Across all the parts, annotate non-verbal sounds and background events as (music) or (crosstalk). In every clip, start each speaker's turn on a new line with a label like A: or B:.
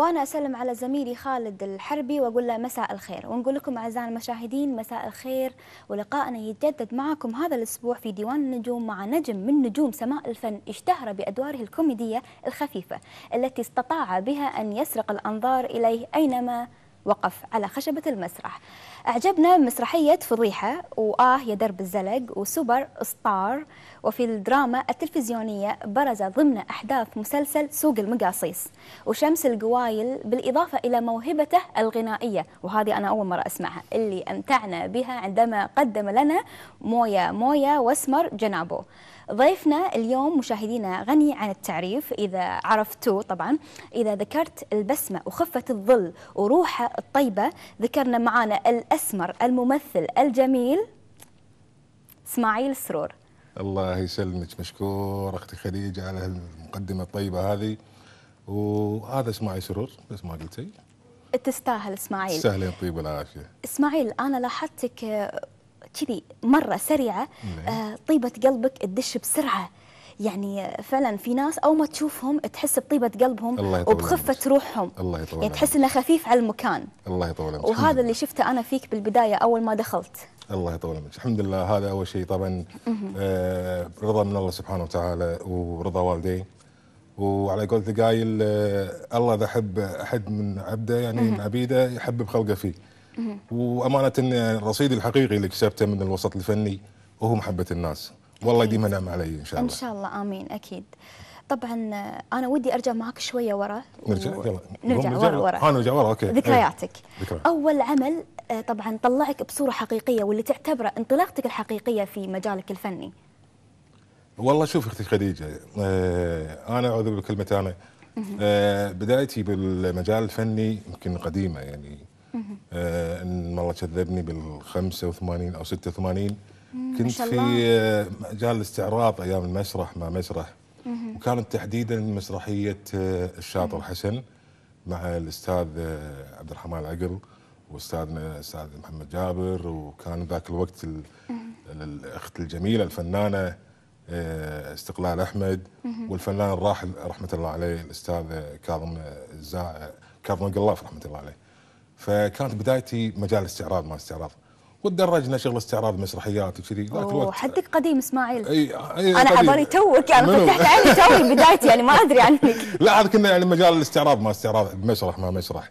A: وانا اسلم على زميلي خالد الحربي واقول له مساء الخير ونقول لكم اعزائي المشاهدين مساء الخير ولقائنا يتجدد معكم هذا الاسبوع في ديوان النجوم مع نجم من نجوم سماء الفن اشتهر بادواره الكوميديه الخفيفه التي استطاع بها ان يسرق الانظار اليه اينما وقف على خشبة المسرح أعجبنا مسرحية فضيحة وآه يا درب الزلق وسوبر ستار وفي الدراما التلفزيونية برز ضمن أحداث مسلسل سوق المقاصيص وشمس القوايل بالإضافة إلى موهبته الغنائية وهذه أنا أول مرة أسمعها اللي أمتعنا بها عندما قدم لنا مويا مويا واسمر جنابو ضيفنا اليوم مشاهدينا غني عن التعريف إذا عرفتوه طبعا إذا ذكرت البسمة وخفة الظل وروحه الطيبة ذكرنا معانا الأسمر الممثل الجميل إسماعيل سرور
B: الله يسلمك مشكور أختي خديجة على المقدمة الطيبة هذه وهذا إسماعيل سرور بس ما قلتي
A: تستاهل إسماعيل تستاهلين طيب العافية إسماعيل أنا لاحظتك كذي مره سريعه نعم. آه، طيبه قلبك تدش بسرعه يعني فعلا في ناس او ما تشوفهم تحس بطيبه قلبهم الله وبخفه عمرك. روحهم الله يطول يعني تحس انه خفيف على المكان
B: الله يطول عمرك وهذا
A: اللي شفته انا فيك بالبدايه اول ما دخلت
B: الله يطول عمرك الحمد لله هذا اول شيء طبعا آه رضا من الله سبحانه وتعالى ورضا والدي وعلى قولت قايل آه الله اذا احب احد من عبده يعني من عبيده يحبب خلقه فيه وامانه الرصيد الحقيقي اللي كسبته من الوسط الفني وهو محبه الناس والله يديمها نعم علي ان شاء الله ان
A: شاء الله امين اكيد طبعا آه، انا ودي ارجع معك شويه ورا نرجع و... يلا نرجع ورا ورا اه نرجع ورا اوكي إيه، ذكرياتك ذكريات. اول عمل آه، طبعا طلعك بصوره حقيقيه واللي تعتبره انطلاقتك الحقيقيه في مجالك الفني
B: والله شوف اختي خديجه آه انا اعوذ بالكلمه انا آه بدايتي بالمجال الفني يمكن قديمه يعني آه ان الله كذبني بال 85 او 86 كنت في مجال آه، الاستعراض ايام المسرح مع مسرح وكانت تحديدا مسرحيه آه، الشاطر حسن مع الاستاذ آه، عبد الرحمن العقل واستاذنا الاستاذ محمد جابر وكان ذاك الوقت الاخت الجميله الفنانه استقلال احمد والفنان الراحل رحمه الله عليه الاستاذ كاظم الزاع كاظم قلاف رحمه الله عليه فكانت بدايتي مجال الاستعراض ما استعراض وتدرجنا شغل استعراض مسرحيات وكذي ذاك الوقت
A: حدك قديم اسماعيل اي, أي انا عبالي توك انا يعني فتحت عيني توي بدايتي يعني ما ادري عنك
B: (laughs) لا هذا كنا يعني مجال الاستعراض ما استعراض مسرح ما مسرح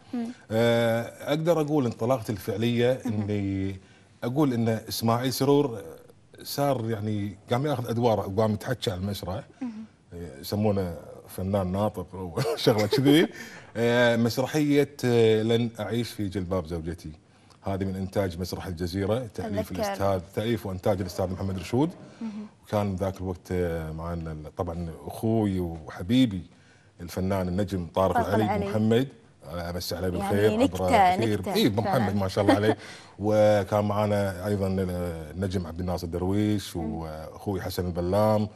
B: آه، اقدر اقول انطلاقتي الفعليه اني اقول ان اسماعيل سرور صار يعني قام ياخذ ادواره وقام يتحكى على المسرح آه، يسمونه فنان ناطق او (laughs) شغله كذي آه، مسرحيه آه، لن اعيش في جلباب زوجتي هذه من انتاج مسرح الجزيره تاليف الاستاذ تاليف وانتاج الاستاذ محمد رشود وكان ذاك الوقت آه، معنا طبعا اخوي وحبيبي الفنان النجم طارق العلي محمد امسي عليه يعني بالخير يعني نكتة نكتة اي محمد ما شاء الله عليه (laughs) وكان معنا ايضا النجم عبد الناصر درويش واخوي حسن البلام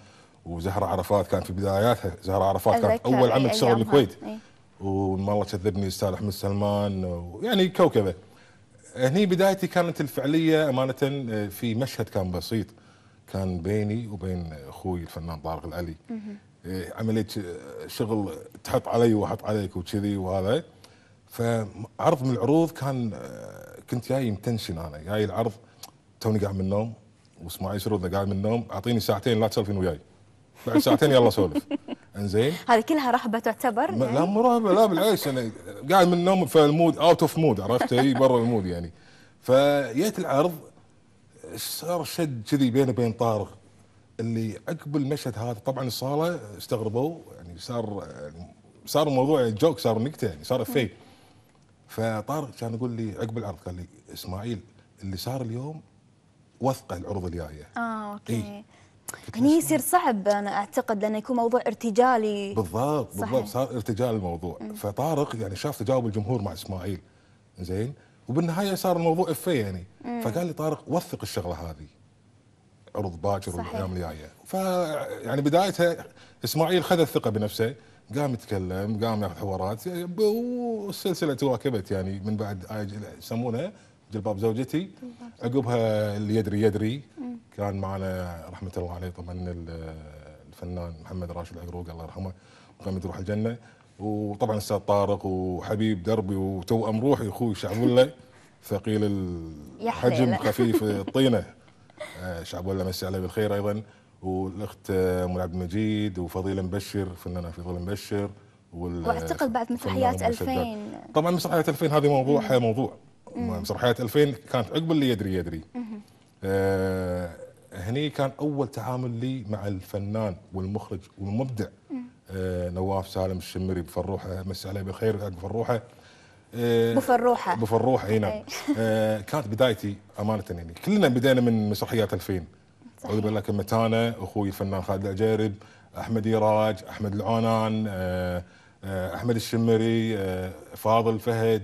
B: وزهره عرفات كانت في بداياتها زهره عرفات كانت اول عمل تشتغل بالكويت وما الله كذبني الاستاذ احمد سلمان ويعني كوكبه هني بدايتي كانت الفعليه امانه آه، في مشهد كان بسيط كان بيني وبين اخوي الفنان طارق العلي آه، عمليه آه، شغل تحط علي واحط عليك وكذي وهذا فعرض من العروض كان كنت جاي متنشن انا جاي العرض توني قاعد من النوم واسماعيل شرودنا قاعد من النوم اعطيني ساعتين لا تسولفين وياي بعد ساعتين يلا سولف انزين
A: هذه كلها رهبه تعتبر يعني؟ لا
B: مو رهبه لا بالعكس انا قاعد من النوم فالمود اوت اوف مود عرفت اي برا المود يعني فجيت العرض صار شد كذي بيني وبين طارق اللي عقب المشهد هذا طبعا الصاله استغربوا يعني صار صار الموضوع جوك يعني صار نكته يعني صار افيه فطارق كان يقول لي عقب العرض قال لي اسماعيل اللي صار اليوم وثقه العروض الجايه
A: اه اوكي إيه يعني يصير صعب انا اعتقد لانه يكون موضوع ارتجالي
B: بالضبط صحيح. بالضبط صار ارتجال الموضوع م. فطارق يعني شاف تجاوب الجمهور مع اسماعيل زين وبالنهايه صار الموضوع افيه يعني م. فقال لي طارق وثق الشغله هذه عرض باكر والايام الجايه ف يعني بدايتها اسماعيل خذ الثقه بنفسه قام يتكلم قام ياخذ حوارات يعني والسلسله تواكبت يعني من بعد آه، يسمونها جلباب زوجتي عقبها اللي يدري يدري كان معنا رحمه الله عليه طبعا الفنان محمد راشد العقروق الله يرحمه محمد روح الجنه وطبعا الاستاذ طارق وحبيب دربي وتوأم روحي اخوي شعبوله ثقيل الحجم خفيف الطينه آه، شعبوله مسي عليه بالخير ايضا والاخت ام عبد المجيد وفضيله مبشر فنانه فضيله مبشر
A: واعتقد بعد مسرحيات 2000
B: طبعا مسرحيات 2000 هذه موضوعها موضوع مسرحيات 2000 كانت عقب اللي يدري يدري آه هني كان اول تعامل لي مع الفنان والمخرج والمبدع آه نواف سالم الشمري بفروحه مس عليه بالخير بفروحه آه بفروحه بفروحه اي نعم (laughs) آه كانت بدايتي امانه يعني كلنا بدينا من مسرحيات 2000 اعوذ بالله كمتانه اخوي الفنان خالد العجيرب احمد يراج احمد العونان آه, آه، احمد الشمري آه، فاضل فهد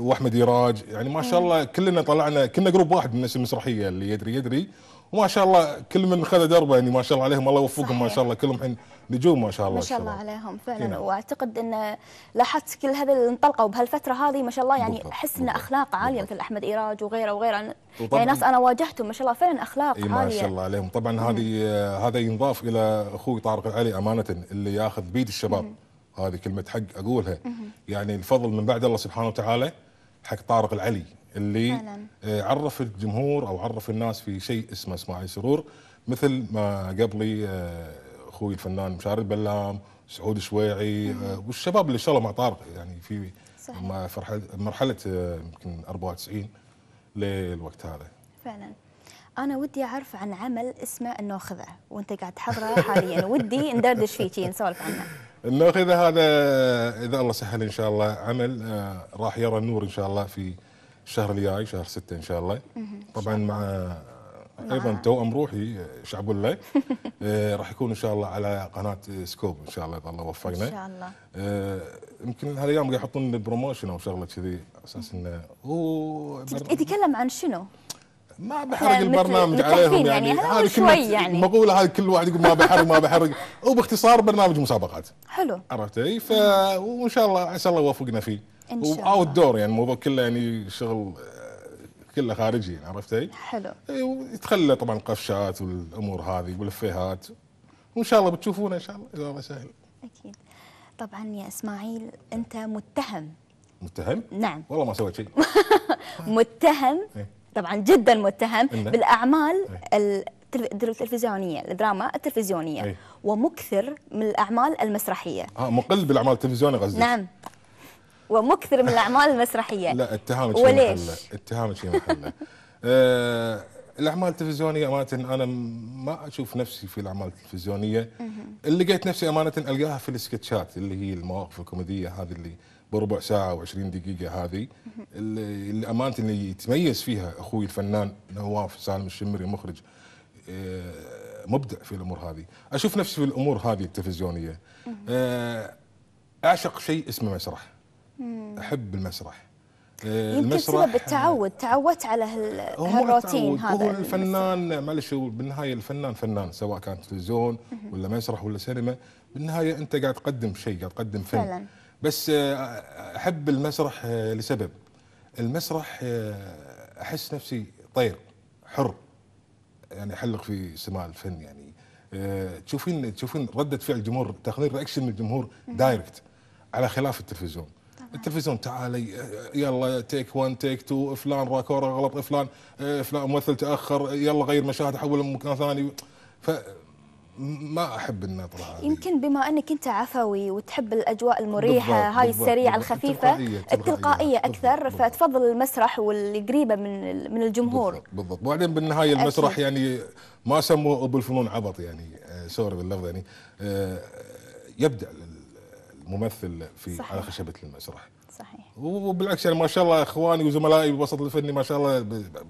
B: واحمد يراج يعني ما شاء الله كلنا طلعنا كنا جروب واحد من المسرحيه اللي يدري يدري وما شاء الله كل من خذ دربه يعني ما شاء الله عليهم الله يوفقهم ما شاء الله كلهم الحين نجوم ما شاء الله ما شاء الله
A: عليهم فعلا هنا. واعتقد ان لاحظت كل هذا اللي انطلقوا بهالفتره هذه ما شاء الله يعني احس ان اخلاق عاليه مثل احمد ايراج وغيره وغيره يعني ناس انا واجهتهم ما شاء الله فعلا اخلاق عاليه ما شاء الله
B: عليهم طبعا هذه آه، هذا ينضاف الى اخوي طارق العلي امانه اللي ياخذ بيد الشباب مم. هذه كلمه حق اقولها يعني الفضل من بعد الله سبحانه وتعالى حق طارق العلي اللي فعلا. آه، عرف الجمهور او عرف الناس في شيء اسمه اسماعيل سرور مثل ما قبلي آه، اخوي الفنان مشاري البلام سعود شويعي آه، والشباب اللي الله مع طارق يعني في مرحله يمكن 94 للوقت هذا
A: فعلا انا ودي اعرف عن عمل اسمه النوخذه وانت قاعد تحضره حاليا ودي ندردش فيه نسولف عنه
B: ناخذ اذا هذا اذا الله سهل ان شاء الله عمل آه، راح يرى النور ان شاء الله في الشهر الجاي شهر 6 ان شاء الله طبعا آه، مع ايضا توأم روحي آه، شعب الله (laughs) راح يكون ان شاء الله على قناه سكوب ان شاء الله اذا الله وفقنا ان شاء الله يمكن هالايام قاعد يحطون بروموشن او شغله كذي على اساس انه هو
A: يتكلم عن شنو؟ ما بحرق البرنامج عليهم يعني, يعني هذا شوي يعني
B: مقوله هذه كل واحد يقول ما بحرق ما بحرق (laughs) وباختصار برنامج مسابقات حلو عرفتي ف
A: وان شاء الله
B: عسى الله يوفقنا فيه ان شاء الله اوت دور يعني الموضوع كله يعني شغل آه، كله خارجي عرفتي؟
A: حلو إيه،
B: يتخلى طبعا القفشات والامور هذه والافيهات وان شاء الله بتشوفونه ان شاء الله اذا الله سهل
A: اكيد طبعا يا اسماعيل انت متهم
B: متهم؟ نعم والله ما سويت شيء
A: (laughs) متهم إيه. طبعا جدا متهم بالاعمال إيه. التلفزيونيه الدراما التلفزيونيه إيه. ومكثر من الاعمال المسرحيه
B: اه مقل بالاعمال التلفزيونيه قصدي نعم
A: ومكثر من الاعمال المسرحيه لا اتهامك في محله
B: اتهامك في محله (laughs) آه الاعمال التلفزيونيه امانه انا ما اشوف نفسي في الاعمال التلفزيونيه اللي لقيت نفسي امانه القاها في السكتشات اللي هي المواقف الكوميديه هذه اللي بربع ساعه و20 دقيقه هذه الامانه اللي يتميز فيها اخوي الفنان نواف سالم الشمري مخرج آه، مبدع في الامور هذه اشوف نفسي في الامور هذه التلفزيونيه آه، اعشق شيء اسمه مسرح احب المسرح آه، المسرح يمكن سبب
A: التعود تعودت على هالروتين هذا هو الفنان
B: معلش بالنهايه الفنان فنان سواء كان تلفزيون ولا مسرح ولا سينما بالنهايه انت قاعد تقدم شيء قاعد تقدم فن فعلا. بس آه، احب المسرح آه، لسبب المسرح آه، احس نفسي طير حر يعني احلق في سماء الفن يعني تشوفين تشوفين رده فعل الجمهور تاخذين رياكشن من الجمهور دايركت على خلاف التلفزيون التلفزيون تعالي يلا تيك 1 تيك 2 فلان راكوره غلط فلان فلان ممثل تاخر يلا غير مشاهد حول مكان ثاني ف ما احب النطره
A: اطلع يمكن بما انك انت عفوي وتحب الاجواء المريحه بالضبط هاي السريعه الخفيفه التلقائيه, التلقائية اكثر بالضبط فتفضل المسرح واللي قريبه من من الجمهور
B: بالضبط, وبعدين بالنهايه المسرح أكيد. يعني ما سموه ابو الفنون عبط يعني آه، سوري باللفظ يعني آه، يبدع ممثل في صحيح. على خشبه المسرح صحيح وبالعكس يعني ما شاء الله اخواني وزملائي بالوسط الفني ما شاء الله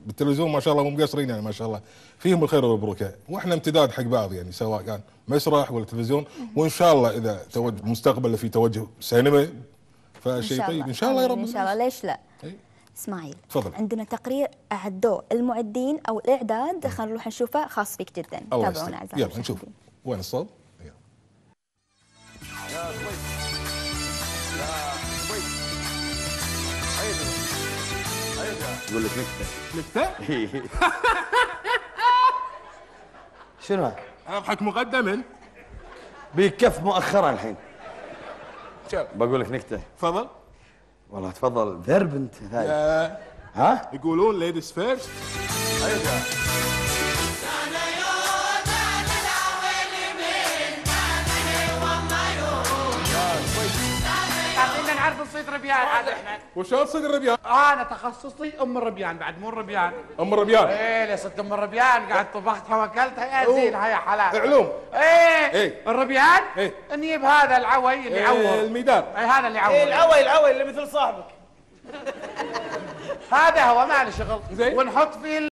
B: بالتلفزيون ما شاء الله مو مقصرين يعني ما شاء الله فيهم الخير والبركه واحنا امتداد حق بعض يعني سواء كان مسرح ولا تلفزيون وان شاء الله اذا توجه مستقبله في توجه سينما فشيء طيب ان شاء الله يا رب ان شاء الله
A: ليش لا؟ إيه. اسماعيل تفضل عندنا تقرير اعدوه المعدين او الاعداد خلينا نروح نشوفه خاص فيك جدا تابعونا اعزائي يلا
B: نشوف وين الصوت؟ بقول لك نكته نكته؟ (laughs) إيه. شنو اضحك مقدما بيكف مؤخرا الحين بقول لك نكته تفضل والله تفضل ذرب انت هاي ها يقولون ليديز فيرست ايوه
A: شخصيه ربيان هذا احنا
B: وشلون صدر ربيان؟ انا تخصصي ام الربيان بعد مو الربيان ام الربيان ايه لست ام الربيان قاعد طبختها واكلتها يا زين هاي حلال علوم ايه ايه الربيان ايه نجيب هذا العوي اللي يعور إيه الميدان اي هذا اللي يعور ايه العوي العوي اللي
A: مثل صاحبك هذا هو ما له شغل ونحط فيه